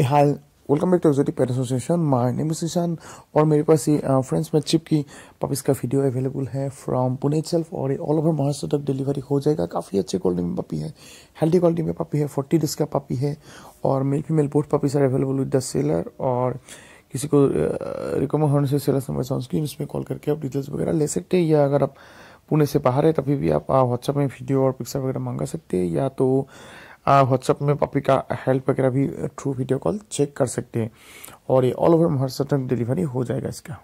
A hi welcome back to exotic pet association my name is Ishan और मेरे पास ये friends मैं चिप की पपीज का वीडियो अवेलेबल है फ्रॉम पुणे सेल्फ और ये ऑल ओवर महाराष्ट्र तक डिलीवरी हो जाएगा काफ़ी अच्छी क्वालिटी में पपी है हेल्दी क्वालिटी में पपी है फोर्टी डेज का पपी है और male female both puppies are available with the seller और किसी को रिकमेंड होने से सेलर नंबर स्क्रीन उसमें कॉल करके आप डिटेल्स वगैरह ले सकते हैं या अगर आप पुणे से बाहर है तभी भी आप व्हाट्सएप में वीडियो और पिक्चर वगैरह मंगा सकते हैं या तो व्हाट्सएप में का हेल्प वगैरह भी थ्रू वीडियो कॉल चेक कर सकते हैं और ये ऑल ओवर महाराष्ट्र में डिलीवरी हो जाएगा इसका